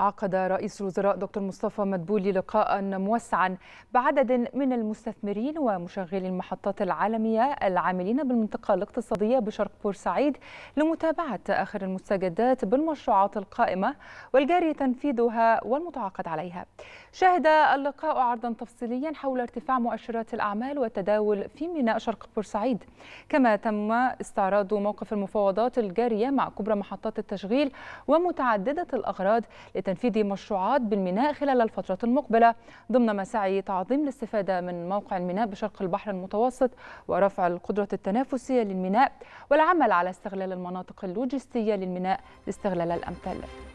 عقد رئيس الوزراء دكتور مصطفى مدبولي لقاء موسعا بعدد من المستثمرين ومشغلي المحطات العالمية العاملين بالمنطقة الاقتصادية بشرق بورسعيد لمتابعة آخر المستجدات بالمشروعات القائمة والجاري تنفيذها والمتعاقد عليها شهد اللقاء عرضا تفصيليا حول ارتفاع مؤشرات الأعمال والتداول في ميناء شرق بورسعيد كما تم استعراض موقف المفاوضات الجارية مع كبرى محطات التشغيل ومتعددة الأغراض لتنفيذ مشروعات بالميناء خلال الفترة المقبلة ضمن مساعي تعظيم الاستفادة من موقع الميناء بشرق البحر المتوسط ورفع القدرة التنافسية للميناء والعمل على استغلال المناطق اللوجستية للميناء لاستغلال الأمثل